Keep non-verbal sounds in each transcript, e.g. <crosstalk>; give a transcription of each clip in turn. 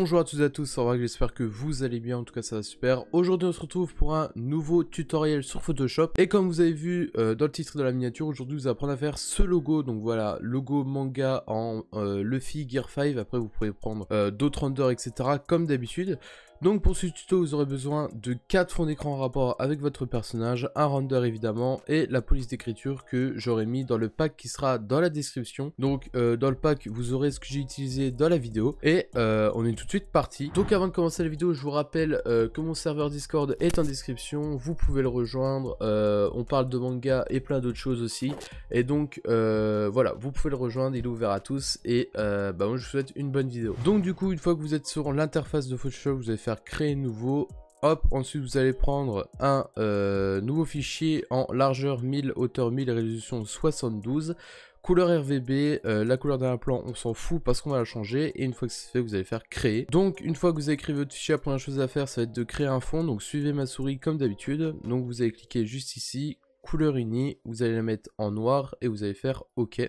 Bonjour à tous et à tous, en vrai j'espère que vous allez bien, en tout cas ça va super. Aujourd'hui on se retrouve pour un nouveau tutoriel sur Photoshop. Et comme vous avez vu euh, dans le titre de la miniature, aujourd'hui vous apprendre à faire ce logo. Donc voilà, logo manga en euh, Luffy Gear 5, après vous pouvez prendre euh, d'autres renders etc. comme d'habitude. Donc pour ce tuto, vous aurez besoin de 4 fonds d'écran en rapport avec votre personnage, un render évidemment, et la police d'écriture que j'aurai mis dans le pack qui sera dans la description. Donc euh, dans le pack, vous aurez ce que j'ai utilisé dans la vidéo, et euh, on est tout de suite parti. Donc avant de commencer la vidéo, je vous rappelle euh, que mon serveur Discord est en description, vous pouvez le rejoindre, on parle de manga et plein d'autres choses aussi. Et donc voilà, vous pouvez le rejoindre, il est ouvert à tous, et bah, moi je vous souhaite une bonne vidéo. Donc du coup, une fois que vous êtes sur l'interface de Photoshop, vous avez fait créer nouveau. Hop, ensuite vous allez prendre un euh, nouveau fichier en largeur 1000, hauteur 1000, résolution 72 couleur RVB, euh, la couleur d'un plan on s'en fout parce qu'on va la changer et une fois que c'est fait vous allez faire créer. Donc une fois que vous avez créé votre fichier, la première chose à faire ça va être de créer un fond, donc suivez ma souris comme d'habitude, donc vous allez cliquer juste ici, couleur unie, vous allez la mettre en noir et vous allez faire OK.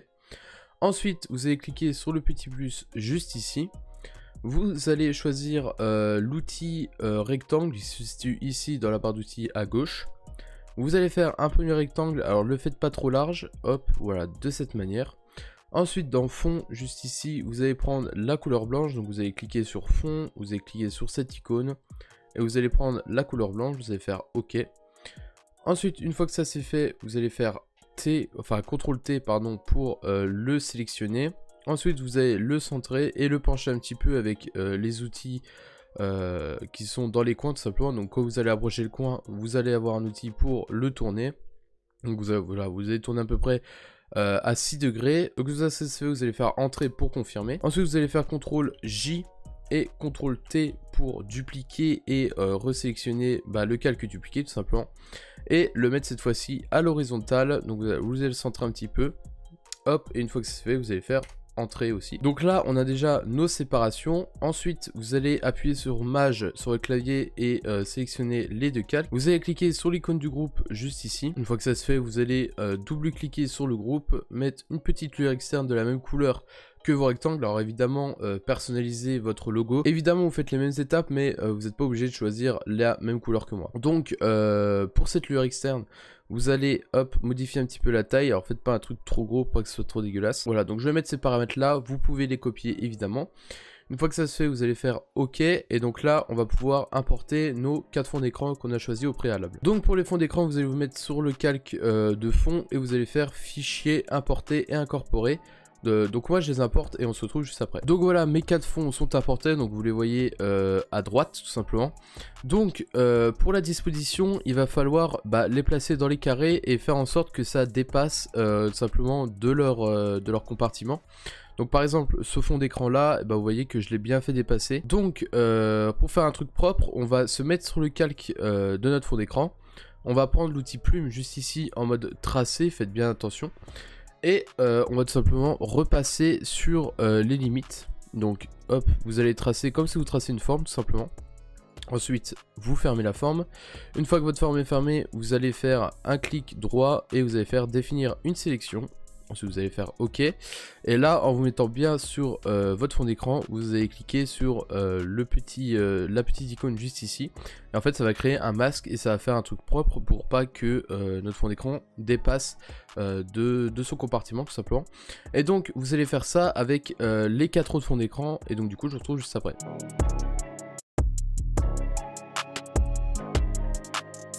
Ensuite vous allez cliquer sur le petit plus juste ici, vous allez choisir euh, l'outil euh, rectangle qui se situe ici dans la barre d'outils à gauche. Vous allez faire un premier rectangle, alors le faites pas trop large, hop, voilà, de cette manière. Ensuite, dans fond, juste ici, vous allez prendre la couleur blanche, donc vous allez cliquer sur fond, vous allez cliquer sur cette icône, et vous allez prendre la couleur blanche, vous allez faire OK. Ensuite, une fois que ça c'est fait, vous allez faire T, enfin CTRL T, pardon, pour euh, le sélectionner. Ensuite, vous allez le centrer et le pencher un petit peu avec euh, les outils euh, qui sont dans les coins tout simplement. Donc quand vous allez approcher le coin, vous allez avoir un outil pour le tourner. Donc vous allez, vous allez tourner à peu près euh, à 6 degrés. Donc vous fait, vous allez faire entrer pour confirmer. Ensuite, vous allez faire CTRL J et CTRL T pour dupliquer et resélectionner bah, le calque dupliqué tout simplement. Et le mettre cette fois-ci à l'horizontale. Donc vous allez, vous allez le centrer un petit peu. Hop, et une fois que c'est fait, vous allez faire entrée aussi. Donc là, on a déjà nos séparations. Ensuite, vous allez appuyer sur Mage sur le clavier et euh, sélectionner les deux calques. Vous allez cliquer sur l'icône du groupe juste ici. Une fois que ça se fait, vous allez euh, double-cliquer sur le groupe, mettre une petite lueur externe de la même couleur que vos rectangles. Alors évidemment, euh, personnaliser votre logo. Évidemment, vous faites les mêmes étapes, mais euh, vous n'êtes pas obligé de choisir la même couleur que moi. Donc, euh, pour cette lueur externe, vous allez, hop, modifier un petit peu la taille. Alors, faites pas un truc trop gros pour que ce soit trop dégueulasse. Voilà, donc je vais mettre ces paramètres-là. Vous pouvez les copier, évidemment. Une fois que ça se fait, vous allez faire OK. Et donc là, on va pouvoir importer nos quatre fonds d'écran qu'on a choisi au préalable. Donc pour les fonds d'écran, vous allez vous mettre sur le calque de fond et vous allez faire fichier, importer et incorporer donc moi je les importe et on se retrouve juste après. Donc voilà, mes quatre fonds sont importés, donc vous les voyez euh, à droite tout simplement. Donc euh, pour la disposition, il va falloir bah, les placer dans les carrés et faire en sorte que ça dépasse euh, tout simplement de leur, de leur compartiment. Donc par exemple ce fond d'écran là, eh ben, vous voyez que je l'ai bien fait dépasser. Donc pour faire un truc propre, on va se mettre sur le calque de notre fond d'écran. On va prendre l'outil plume juste ici en mode tracé, faites bien attention. Et euh, on va tout simplement repasser sur euh, les limites. Donc hop, vous allez tracer comme si vous tracez une forme tout simplement. Ensuite, vous fermez la forme. Une fois que votre forme est fermée, vous allez faire un clic droit et vous allez faire définir une sélection. Ensuite, vous allez faire OK. Et là, en vous mettant bien sur euh, votre fond d'écran, vous allez cliquer sur euh, le petit, euh, la petite icône juste ici. Et en fait, ça va créer un masque et ça va faire un truc propre pour pas que notre fond d'écran dépasse de, de, son compartiment, tout simplement. Et donc, vous allez faire ça avec les quatre autres fonds d'écran. Et donc, du coup, je vous retrouve juste après.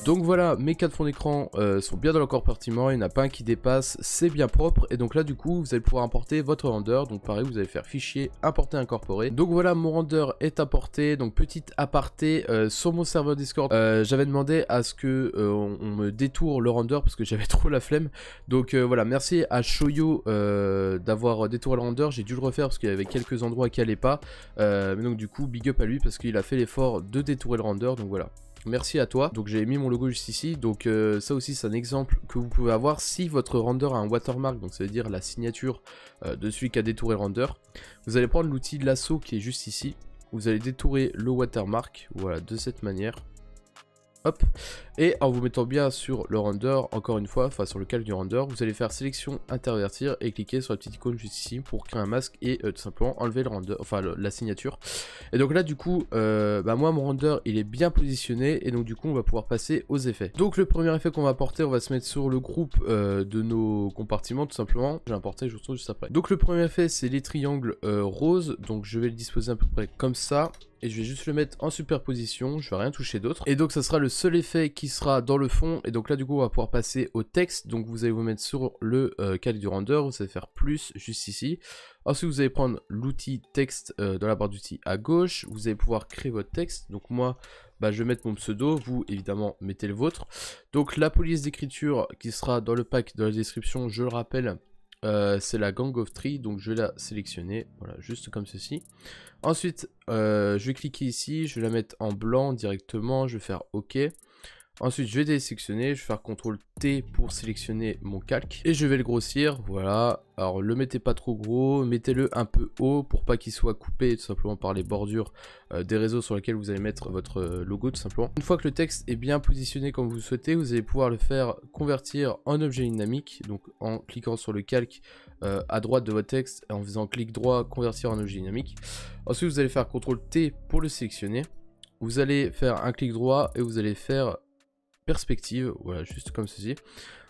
Donc voilà, mes quatre fonds d'écran euh, sont bien dans le compartiment, il n'y en a pas un qui dépasse, c'est bien propre. Et donc là du coup, vous allez pouvoir importer votre render. Donc pareil, vous allez faire fichier, importer, incorporer. Donc voilà, mon render est importé. Donc petite aparté, euh, sur mon serveur Discord, euh, j'avais demandé à ce que on, me détourne le render parce que j'avais <laughs> trop la flemme. Donc voilà, merci à Shoyo d'avoir détourné le render. J'ai dû le refaire parce qu'il y avait quelques endroits qui n'allaient pas. mais donc du coup, big up à lui parce qu'il a fait l'effort de détourner le render. Donc voilà. Merci à toi. Donc j'ai mis mon logo juste ici. Donc euh, ça aussi c'est un exemple que vous pouvez avoir si votre render a un watermark, donc ça veut dire la signature euh, de celui qui a détouré le render. Vous allez prendre l'outil lasso qui est juste ici. Vous allez détourer le watermark, voilà, de cette manière. Hop. Et en vous mettant bien sur le render, encore une fois, enfin sur le calque du render, vous allez faire sélection, intervertir et cliquer sur la petite icône juste ici pour créer un masque et euh, tout simplement enlever le render, enfin la signature. Et donc là du coup, euh, bah moi mon render il est bien positionné et donc du coup on va pouvoir passer aux effets. Donc le premier effet qu'on va porter, on va se mettre sur le groupe euh, de nos compartiments tout simplement. J'ai importé, je vous retrouve juste après. Donc le premier effet c'est les triangles roses, donc je vais le disposer à peu près comme ça. Et je vais juste le mettre en superposition, je vais rien toucher d'autre. Et donc ça sera le seul effet qui sera dans le fond. Et donc là, du coup, on va pouvoir passer au texte. Donc vous allez vous mettre sur le euh, calque du render. Vous allez faire plus juste ici. Ensuite, vous allez prendre l'outil texte euh, dans la barre d'outils à gauche. Vous allez pouvoir créer votre texte. Donc moi, bah, je vais mettre mon pseudo. Vous, évidemment, mettez le vôtre. Donc la police d'écriture qui sera dans le pack, dans la description, je le rappelle. Euh, c'est la Gang of Three, donc je vais la sélectionner, voilà, juste comme ceci. Ensuite, je vais cliquer ici, je vais la mettre en blanc directement, je vais faire OK. Ensuite, je vais désélectionner, je vais faire CTRL T pour sélectionner mon calque et je vais le grossir, voilà. Alors, le mettez pas trop gros, mettez-le un peu haut pour pas qu'il soit coupé tout simplement par les bordures euh, des réseaux sur lesquels vous allez mettre votre euh, logo tout simplement. Une fois que le texte est bien positionné comme vous le souhaitez, vous allez pouvoir le faire convertir en objet dynamique, donc en cliquant sur le calque euh, à droite de votre texte, en faisant clic droit, convertir en objet dynamique. Ensuite, vous allez faire CTRL T pour le sélectionner. Vous allez faire un clic droit et vous allez faire perspective, voilà, juste comme ceci.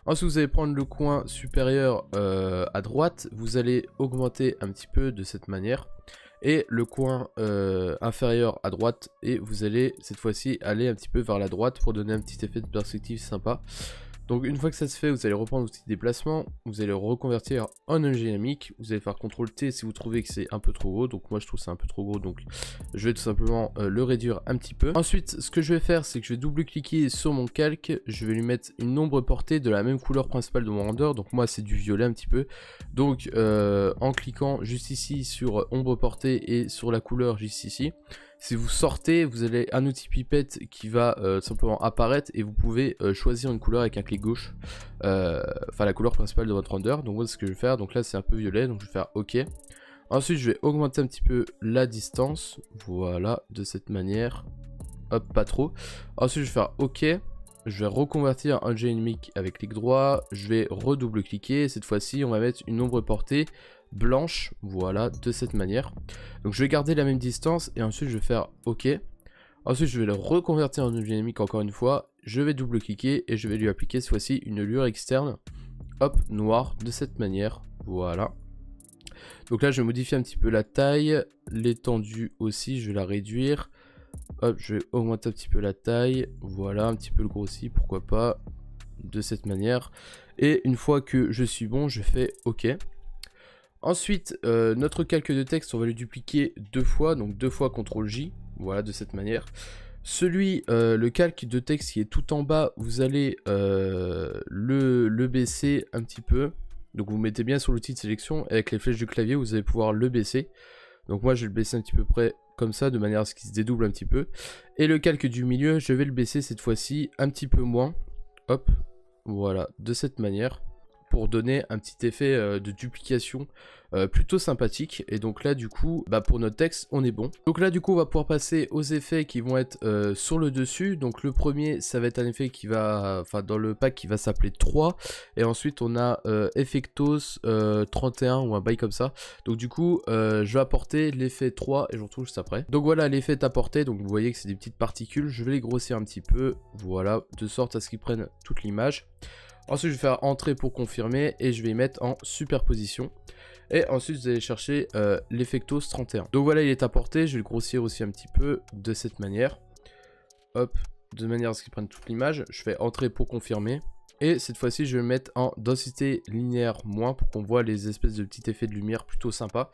Ensuite, vous allez prendre le coin supérieur euh, à droite, vous allez augmenter un petit peu de cette manière. Et le coin euh, inférieur à droite, et vous allez cette fois-ci aller un petit peu vers la droite pour donner un petit effet de perspective sympa. Donc une fois que ça se fait, vous allez reprendre l'outil déplacement, vous allez le reconvertir en un dynamique, vous allez faire CTRL T si vous trouvez que c'est un peu trop gros, donc moi je trouve c'est un peu trop gros, donc je vais tout simplement euh, le réduire un petit peu. Ensuite, ce que je vais faire, c'est que je vais double-cliquer sur mon calque, je vais lui mettre une ombre portée de la même couleur principale de mon render, donc moi c'est du violet un petit peu. Donc euh, en cliquant juste ici sur ombre portée et sur la couleur juste ici, si vous sortez, vous avez un outil pipette qui va euh, simplement apparaître et vous pouvez euh, choisir une couleur avec un clic gauche, euh, enfin la couleur principale de votre render. Donc voilà ce que je vais faire, donc là c'est un peu violet, donc je vais faire OK. Ensuite je vais augmenter un petit peu la distance, voilà, de cette manière, hop, pas trop. Ensuite je vais faire OK, je vais reconvertir un dynamic avec clic droit, je vais redouble-cliquer, cette fois-ci on va mettre une ombre portée blanche, voilà, de cette manière. Donc je vais garder la même distance et ensuite je vais faire OK. Ensuite je vais le reconvertir en une dynamique encore une fois. Je vais double-cliquer et je vais lui appliquer cette fois-ci une lueur externe. Hop, noir de cette manière, voilà. Donc là je vais modifier un petit peu la taille, l'étendue aussi, je vais la réduire. Hop, je vais augmenter un petit peu la taille, voilà, un petit peu le grossi, pourquoi pas, de cette manière. Et une fois que je suis bon, je fais OK. Ensuite, euh, notre calque de texte, on va le dupliquer deux fois, donc deux fois CTRL-J, voilà, de cette manière. Celui, euh, le calque de texte qui est tout en bas, vous allez euh, le, le, baisser un petit peu. Donc vous mettez bien sur l'outil de sélection, et avec les flèches du clavier, vous allez pouvoir le baisser. Donc moi, je vais le baisser un petit peu près comme ça, de manière à ce qu'il se dédouble un petit peu. Et le calque du milieu, je vais le baisser cette fois-ci un petit peu moins. Hop, voilà, de cette manière pour donner un petit effet euh, de duplication euh, plutôt sympathique. Et donc là, du coup, bah, pour notre texte, on est bon. Donc là, du coup, on va pouvoir passer aux effets qui vont être euh, sur le dessus. Donc le premier, ça va être un effet qui va, enfin, dans le pack, qui va s'appeler 3. Et ensuite, on a Effectos 31 ou un bail comme ça. Donc du coup, je vais apporter l'effet 3 et je retrouve juste après. Donc voilà, l'effet est apporté. Donc vous voyez que c'est des petites particules. Je vais les grossir un petit peu. Voilà, de sorte à ce qu'ils prennent toute l'image. Ensuite, je vais faire entrer pour confirmer et je vais y mettre en superposition. Et ensuite, vous allez chercher euh, l'effectos 31. Donc voilà, il est apporté, Je vais le grossir aussi un petit peu de cette manière. Hop, de manière à ce qu'il prenne toute l'image. Je fais entrer pour confirmer. Et cette fois-ci, je vais le mettre en densité linéaire moins pour qu'on voit les espèces de petits effets de lumière plutôt sympas.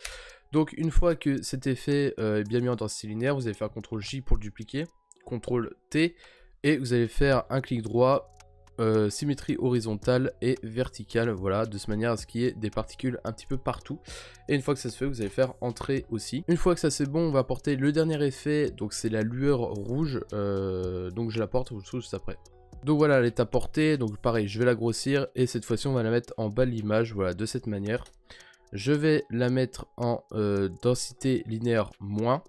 Donc une fois que cet effet euh, est bien mis en densité linéaire, vous allez faire CTRL-J pour le dupliquer, CTRL-T, et vous allez faire un clic droit euh, symétrie horizontale et verticale, voilà, de cette manière à ce qu'il y ait des particules un petit peu partout. Et une fois que ça se fait, vous allez faire entrer aussi. Une fois que ça c'est bon, on va porter le dernier effet, donc c'est la lueur rouge, euh, donc je la porte, je vous le trouve juste après. Donc voilà, elle est apportée, donc pareil, je vais la grossir, et cette fois-ci on va la mettre en bas de l'image, voilà, de cette manière. Je vais la mettre en euh, densité linéaire moins.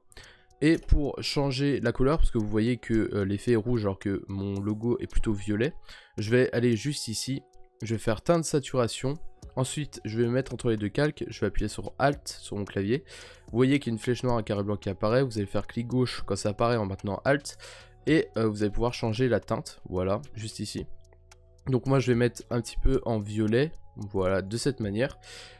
Et pour changer la couleur, parce que vous voyez que l'effet est rouge alors que mon logo est plutôt violet, je vais aller juste ici. Je vais faire teinte saturation. Ensuite, je vais mettre entre les deux calques. Je vais appuyer sur Alt sur mon clavier. Vous voyez qu'il y a une flèche noire, un carré blanc qui apparaît. Vous allez faire clic gauche quand ça apparaît en maintenant Alt. Et euh, vous allez pouvoir changer la teinte. Voilà, juste ici. Donc moi, je vais mettre un petit peu en violet. Voilà, de cette manière.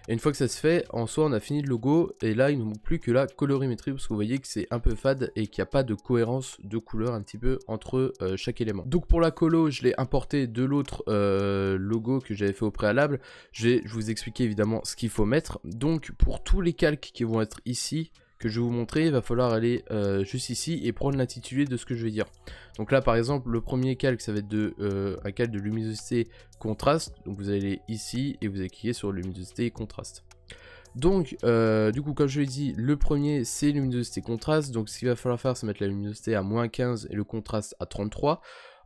Et une fois que ça se fait, en soi, on a fini le logo. Et là, il ne manque plus que la colorimétrie. Parce que vous voyez que c'est un peu fade et qu'il n'y a pas de cohérence de couleur un petit peu entre euh, chaque élément. Donc pour la colo, je l'ai importé de l'autre euh, logo que j'avais fait au préalable. Je vais vous expliquer évidemment ce qu'il faut mettre. Donc pour tous les calques qui vont être ici que je vais vous montrer, il va falloir aller euh, juste ici et prendre l'intitulé de ce que je vais dire. Donc là par exemple le premier calque ça va être de, euh, un calque de luminosité contraste, donc vous allez ici et vous allez cliquer sur luminosité contraste. Donc, euh, du coup, comme je l'ai dit, le premier, c'est luminosité contraste. Donc, ce qu'il va falloir faire, c'est mettre la luminosité à moins 15 et le contraste à 33.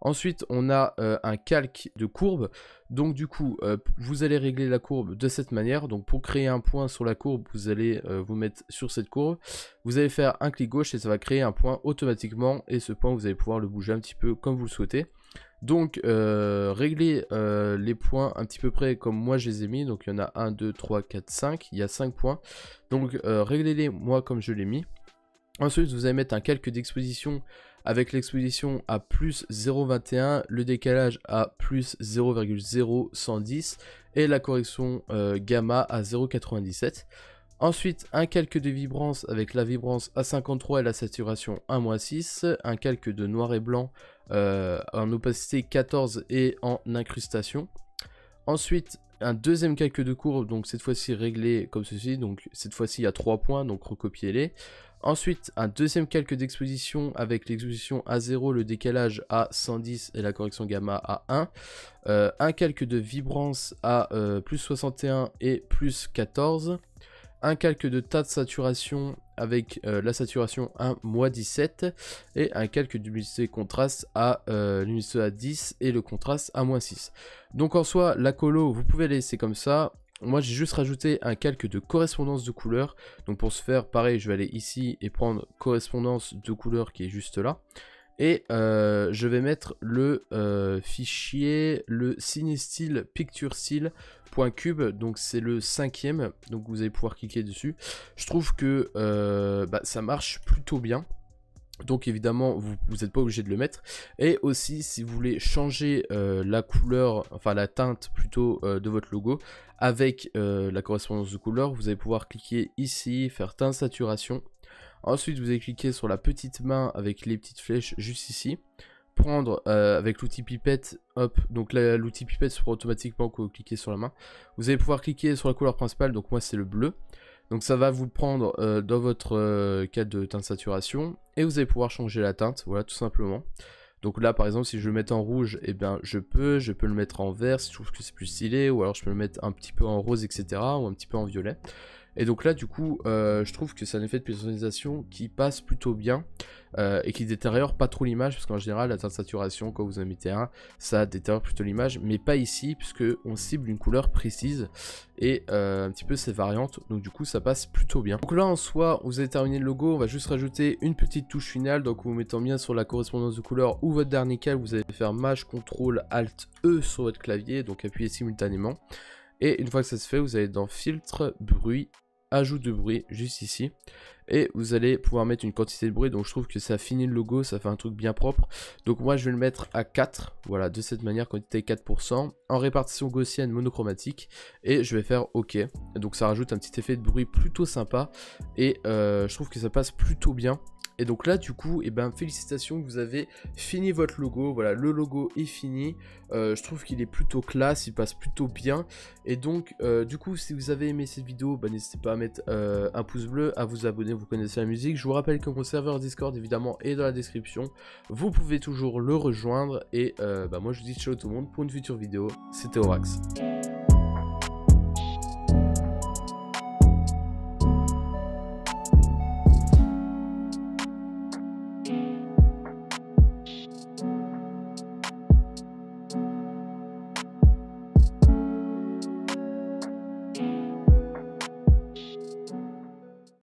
Ensuite, on a euh, un calque de courbe. Donc du coup, euh, vous allez régler la courbe de cette manière. Donc pour créer un point sur la courbe, vous allez euh, vous mettre sur cette courbe. Vous allez faire un clic gauche et ça va créer un point automatiquement. Et ce point, vous allez pouvoir le bouger un petit peu comme vous le souhaitez. Donc régler les points un petit peu près comme moi je les ai mis. Donc il y en a 1, 2, 3, 4, 5. Il y a 5 points. Donc réglez-les moi comme je l'ai mis. Ensuite, vous allez mettre un calque d'exposition avec l'exposition à plus 0,21, le décalage à plus 0,0110 et la correction euh, gamma à 0,97. Ensuite, un calque de vibrance avec la vibrance à 53 et la saturation 1-6, un calque de noir et blanc euh, en opacité 14 et en incrustation. Ensuite, un deuxième calque de courbe, donc cette fois-ci réglé comme ceci, donc cette fois-ci à trois points, donc recopiez-les. Ensuite, un deuxième calque d'exposition avec l'exposition à 0, le décalage à 110 et la correction gamma à 1. Euh, un calque de vibrance à euh, plus 61 et plus 14 un calque de tas de saturation avec euh, la saturation 1 17 et un calque d'humidité contraste à euh, à 10 et le contraste à moins 6. Donc en soi, la colo, vous pouvez laisser comme ça. Moi, j'ai juste rajouté un calque de correspondance de couleurs. Donc pour ce faire, pareil, je vais aller ici et prendre correspondance de couleur qui est juste là. Et euh, je vais mettre le euh, fichier, le picture cube donc c'est le cinquième, donc vous allez pouvoir cliquer dessus. Je trouve que euh, bah, ça marche plutôt bien. Donc évidemment, vous n'êtes pas obligé de le mettre. Et aussi, si vous voulez changer la couleur, enfin la teinte plutôt de votre logo avec la correspondance de couleur, vous allez pouvoir cliquer ici, faire teint saturation Ensuite, vous allez cliquer sur la petite main avec les petites flèches juste ici. Prendre euh, avec l'outil pipette, hop, donc l'outil pipette se prend automatiquement quand vous cliquez sur la main. Vous allez pouvoir cliquer sur la couleur principale, donc moi c'est le bleu. Donc ça va vous prendre euh, dans votre euh, cadre de teinte saturation et vous allez pouvoir changer la teinte, voilà tout simplement. Donc là par exemple si je le mets en rouge, et eh bien je peux, je peux le mettre en vert si je trouve que c'est plus stylé ou alors je peux le mettre un petit peu en rose etc ou un petit peu en violet. Et donc là, du coup, euh, je trouve que c'est un effet de personnalisation qui passe plutôt bien euh, et qui détériore pas trop l'image, parce qu'en général, la teinte saturation, quand vous en mettez un, ça détériore plutôt l'image, mais pas ici, puisque on cible une couleur précise et euh, un petit peu ses variantes, donc du coup, ça passe plutôt bien. Donc là, en soi, vous avez terminé le logo, on va juste rajouter une petite touche finale, donc vous mettant bien sur la correspondance de couleur ou votre dernier cal, vous allez faire Maj, CTRL, ALT, E sur votre clavier, donc appuyez simultanément. Et une fois que ça se fait, vous allez dans filtre, bruit Ajoute de bruit juste ici et vous allez pouvoir mettre une quantité de bruit donc je trouve que ça finit le logo ça fait un truc bien propre donc moi je vais le mettre à 4 voilà de cette manière quantité 4% en répartition gaussienne monochromatique et je vais faire ok donc ça rajoute un petit effet de bruit plutôt sympa et euh, je trouve que ça passe plutôt bien et donc là, du coup, et eh ben, félicitations, vous avez fini votre logo. Voilà, le logo est fini. Euh, je trouve qu'il est plutôt classe, il passe plutôt bien. Et donc, euh, du coup, si vous avez aimé cette vidéo, bah, n'hésitez pas à mettre euh, un pouce bleu, à vous abonner, vous connaissez la musique. Je vous rappelle que mon serveur Discord, évidemment, est dans la description. Vous pouvez toujours le rejoindre. Et bah, moi, je vous dis ciao tout le monde pour une future vidéo. C'était Orax.